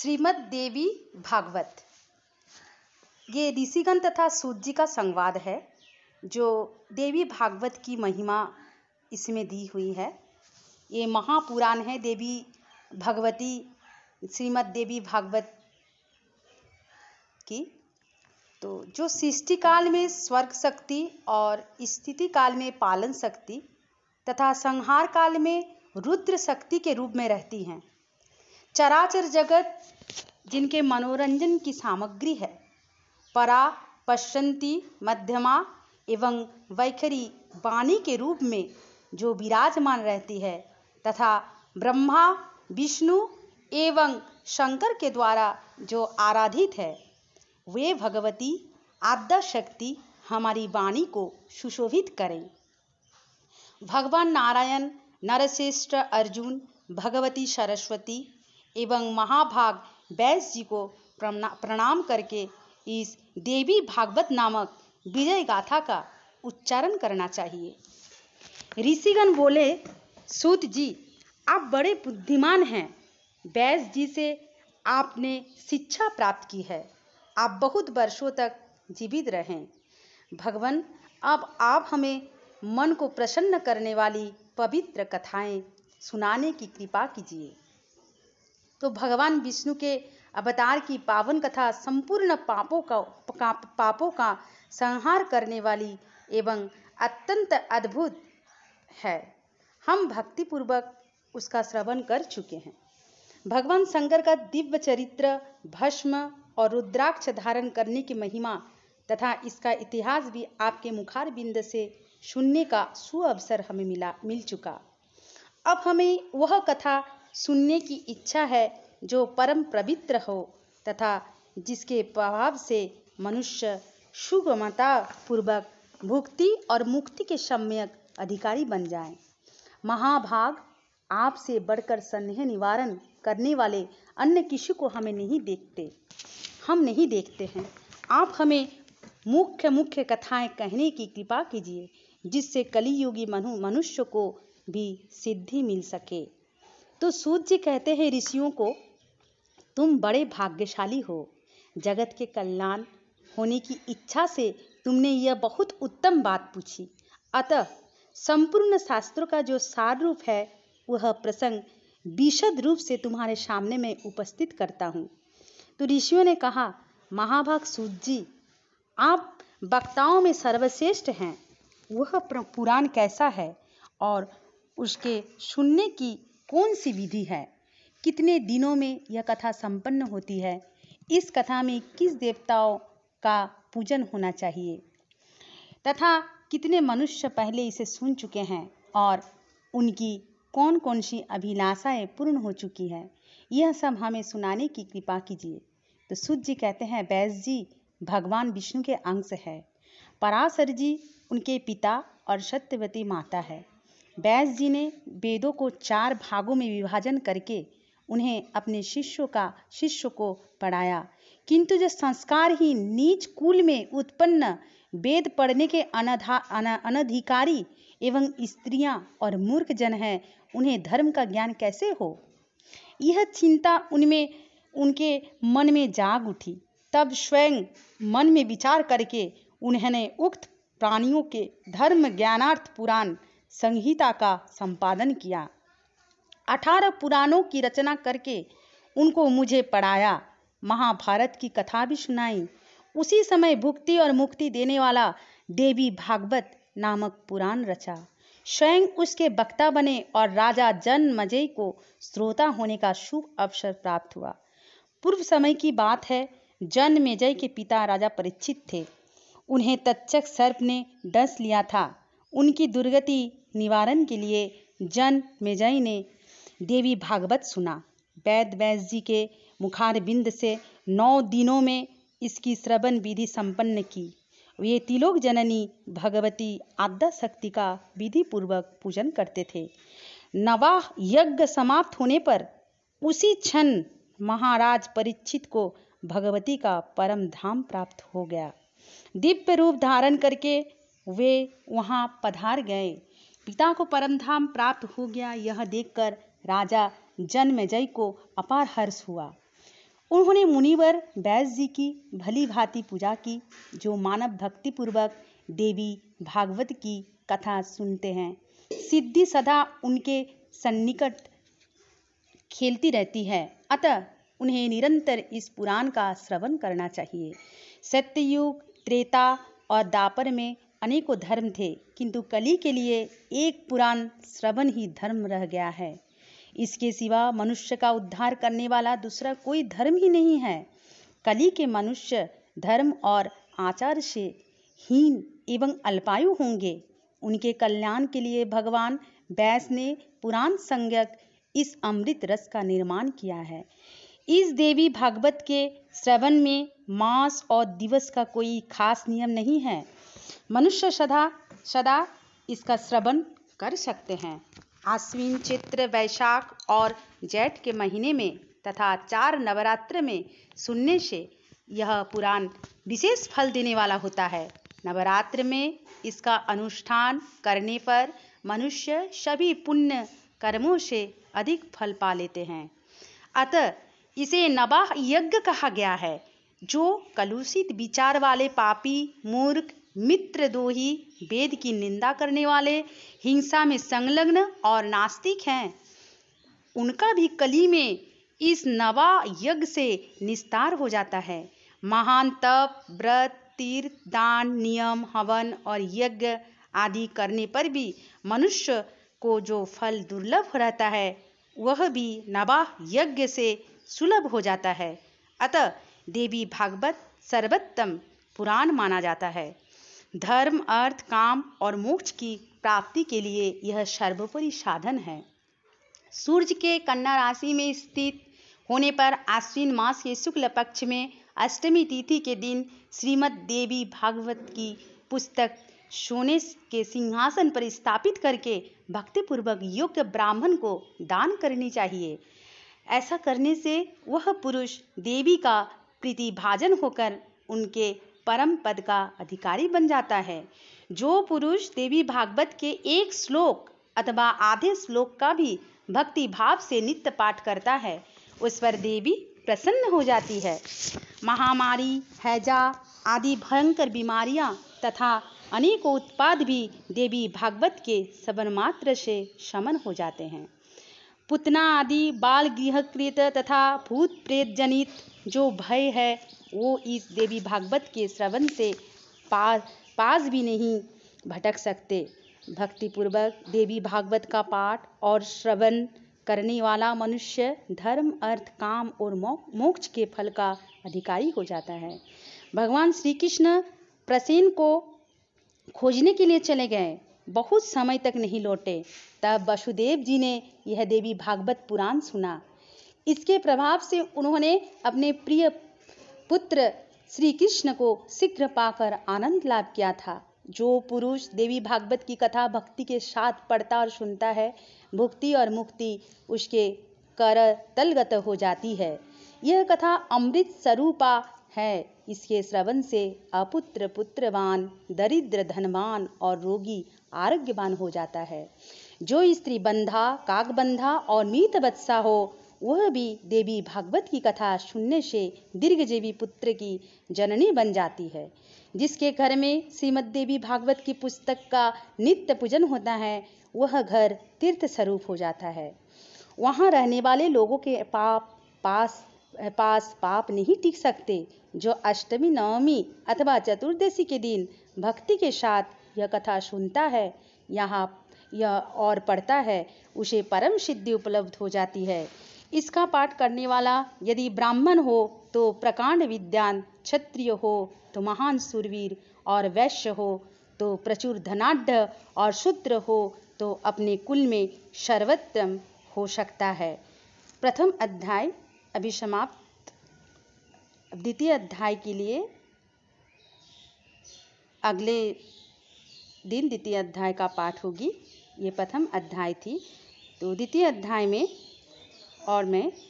ศรี مد દેવી ભાગવત યે દસીગન તથા સુજી કા સંવાદ હૈ જો દેવી ભાગવત કી મહિમા ઇસમે દી હુઈ હૈ ય મહા પુરાન હૈ દેવી ભગવતી શ્રીમદ દેવી ભાગવત કી તો જો શિષ્ટિકાલ મે સ્વર્ગ શક્તિ ઓર સ્તિતિકાલ મે પાલન શક્તિ તથા સંહારકાલ મે રુદ્ર શક્તિ કે રૂપ મે રહેતી હૈ चराचर जगत जिनके मनोरंजन की सामग्री है परा पश्चंती मध्यमा एवं वैखरी वाणी के रूप में जो विराजमान रहती है तथा ब्रह्मा विष्णु एवं शंकर के द्वारा जो आराधित है वे भगवती आद्या शक्ति हमारी वाणी को सुशोभित करें भगवान नारायण नरश्रेष्ठ अर्जुन भगवती सरस्वती एवं महाभाग बैस जी को प्रणाम करके इस देवी भागवत नामक विजय गाथा का उच्चारण करना चाहिए ऋषिगण बोले सूत जी आप बड़े बुद्धिमान हैं बैस जी से आपने शिक्षा प्राप्त की है आप बहुत वर्षों तक जीवित रहें भगवान अब आप हमें मन को प्रसन्न करने वाली पवित्र कथाएं सुनाने की कृपा कीजिए तो भगवान विष्णु के अवतार की पावन कथा संपूर्ण पापों का पापों का संहार करने वाली एवं अत्यंत अद्भुत है हम भक्तिपूर्वक उसका श्रवण कर चुके हैं भगवान शंकर का दिव्य चरित्र भस्म और रुद्राक्ष धारण करने की महिमा तथा इसका इतिहास भी आपके मुखार बिंद से सुनने का सुअवसर हमें मिला मिल चुका अब हमें वह कथा सुनने की इच्छा है जो परम पवित्र हो तथा जिसके प्रभाव से मनुष्य सुगमता पूर्वक भुक्ति और मुक्ति के सम्यक अधिकारी बन जाए महाभाग आपसे बढ़कर संदेह निवारण करने वाले अन्य किसी को हमें नहीं देखते हम नहीं देखते हैं आप हमें मुख्य मुख्य कथाएं कहने की कृपा कीजिए जिससे कलियुगी मनु मनुष्य को भी सिद्धि मिल सके तो सूत जी कहते हैं ऋषियों को तुम बड़े भाग्यशाली हो जगत के कल्याण होने की इच्छा से तुमने यह बहुत उत्तम बात पूछी अतः संपूर्ण शास्त्रों का जो सार रूप है वह प्रसंग विशद रूप से तुम्हारे सामने में उपस्थित करता हूँ तो ऋषियों ने कहा महाभाग सूत जी आप वक्ताओं में सर्वश्रेष्ठ हैं वह पुराण कैसा है और उसके सुनने की कौन सी विधि है कितने दिनों में यह कथा संपन्न होती है इस कथा में किस देवताओं का पूजन होना चाहिए तथा कितने मनुष्य पहले इसे सुन चुके हैं और उनकी कौन कौन सी अभिलाषाएं पूर्ण हो चुकी हैं यह सब हमें सुनाने की कृपा कीजिए तो सूर्य जी कहते हैं बैस जी भगवान विष्णु के अंश है पराशर जी उनके पिता और सत्यवती माता है व्यास जी ने वेदों को चार भागों में विभाजन करके उन्हें अपने शिष्यों का शिष्य को पढ़ाया किंतु जो संस्कार ही नीच कुल में उत्पन्न वेद पढ़ने के अनधिकारी एवं स्त्रियां और मूर्ख जन हैं उन्हें धर्म का ज्ञान कैसे हो यह चिंता उनमें उनके मन में जाग उठी तब स्वयं मन में विचार करके उन्होंने उक्त प्राणियों के धर्म ज्ञानार्थ पुराण संहिता का संपादन किया अठारह पुराणों की रचना करके उनको मुझे पढ़ाया महाभारत की कथा भी सुनाई उसी समय भुक्ति और मुक्ति देने वाला देवी भागवत नामक पुराण रचा स्वयं उसके वक्ता बने और राजा जन मजय को श्रोता होने का शुभ अवसर प्राप्त हुआ पूर्व समय की बात है जन मेजय के पिता राजा परिचित थे उन्हें तच्चक सर्प ने डस लिया था उनकी दुर्गति निवारण के लिए जन मेजय ने देवी भागवत सुना वैद व्यास जी के मुखार बिंद से नौ दिनों में इसकी श्रवण विधि संपन्न की वे तिलोक जननी भगवती आद्या शक्ति का विधि पूर्वक पूजन करते थे नवाह यज्ञ समाप्त होने पर उसी क्षण महाराज परीक्षित को भगवती का परम धाम प्राप्त हो गया दिव्य रूप धारण करके वे वहाँ पधार गए पिता को परमधाम प्राप्त हो गया यह देखकर राजा जन्मेजय को अपार हर्ष हुआ उन्होंने मुनिवर बैस जी की भली भांति पूजा की जो मानव भक्ति पूर्वक देवी भागवत की कथा सुनते हैं सिद्धि सदा उनके सन्निकट खेलती रहती है अतः उन्हें निरंतर इस पुराण का श्रवण करना चाहिए सत्ययुग त्रेता और दापर में अनेकों धर्म थे किंतु कली के लिए एक पुराण श्रवण ही धर्म रह गया है इसके सिवा मनुष्य का उद्धार करने वाला दूसरा कोई धर्म ही नहीं है कली के मनुष्य धर्म और आचार से हीन एवं अल्पायु होंगे उनके कल्याण के लिए भगवान बैस ने पुराण संज्ञक इस अमृत रस का निर्माण किया है इस देवी भागवत के श्रवण में मास और दिवस का कोई खास नियम नहीं है मनुष्य सदा सदा इसका श्रवण कर सकते हैं आश्विन चित्र वैशाख और जेठ के महीने में तथा चार नवरात्र में सुनने से यह पुराण विशेष फल देने वाला होता है नवरात्र में इसका अनुष्ठान करने पर मनुष्य सभी पुण्य कर्मों से अधिक फल पा लेते हैं अतः इसे नवाह यज्ञ कहा गया है जो कलुषित विचार वाले पापी मूर्ख मित्र दोही वेद की निंदा करने वाले हिंसा में संलग्न और नास्तिक हैं उनका भी कली में इस नवा यज्ञ से निस्तार हो जाता है महान तप व्रत तीर्थ दान नियम हवन और यज्ञ आदि करने पर भी मनुष्य को जो फल दुर्लभ रहता है वह भी नवा यज्ञ से सुलभ हो जाता है अतः देवी भागवत सर्वोत्तम पुराण माना जाता है धर्म अर्थ काम और मोक्ष की प्राप्ति के लिए यह सर्वोपरि साधन है सूर्य के कन्या राशि में स्थित होने पर आश्विन मास के शुक्ल पक्ष में अष्टमी तिथि के दिन श्रीमद देवी भागवत की पुस्तक सोने के सिंहासन पर स्थापित करके भक्तिपूर्वक योग्य ब्राह्मण को दान करनी चाहिए ऐसा करने से वह पुरुष देवी का प्रीतिभाजन होकर उनके परम पद का अधिकारी बन जाता है जो पुरुष देवी भागवत के एक श्लोक अथवा आधे श्लोक का भी भक्ति भाव से नित्य पाठ करता है उस पर देवी प्रसन्न हो जाती है महामारी हैजा आदि भयंकर बीमारियां तथा अनेकों उत्पाद भी देवी भागवत के सबन मात्र से शमन हो जाते हैं पुतना आदि बाल गृहकृत तथा भूत प्रेत जनित जो भय है वो इस देवी भागवत के श्रवण से पास पास भी नहीं भटक सकते भक्तिपूर्वक देवी भागवत का पाठ और श्रवण करने वाला मनुष्य धर्म अर्थ काम और मोक्ष के फल का अधिकारी हो जाता है भगवान श्री कृष्ण प्रसेन को खोजने के लिए चले गए बहुत समय तक नहीं लौटे तब वसुदेव जी ने यह देवी भागवत पुराण सुना इसके प्रभाव से उन्होंने अपने प्रिय पुत्र श्री कृष्ण को शीघ्र पाकर आनंद लाभ किया था जो पुरुष देवी भागवत की कथा भक्ति के साथ पढ़ता और सुनता है भुक्ति और मुक्ति उसके कर तलगत हो जाती है यह कथा अमृत स्वरूपा है इसके श्रवण से अपुत्र पुत्रवान दरिद्र धनवान और रोगी आरोग्यवान हो जाता है जो स्त्री बंधा बंधा और मीत बत्सा हो वह भी देवी भागवत की कथा सुनने से दीर्घजीवी पुत्र की जननी बन जाती है जिसके घर में श्रीमद देवी भागवत की पुस्तक का नित्य पूजन होता है वह घर तीर्थ स्वरूप हो जाता है वहाँ रहने वाले लोगों के पाप पास पास पाप नहीं टिक सकते जो अष्टमी नवमी अथवा चतुर्दशी के दिन भक्ति के साथ यह कथा सुनता है यहाँ यह और पढ़ता है उसे परम सिद्धि उपलब्ध हो जाती है इसका पाठ करने वाला यदि ब्राह्मण हो तो प्रकांड विद्यान क्षत्रिय हो तो महान सुरवीर और वैश्य हो तो प्रचुर धनाढ़ और शूद्र हो तो अपने कुल में सर्वोत्तम हो सकता है प्रथम अध्याय समाप्त द्वितीय अध्याय के लिए अगले दिन द्वितीय अध्याय का पाठ होगी ये प्रथम अध्याय थी तो द्वितीय अध्याय में और मैं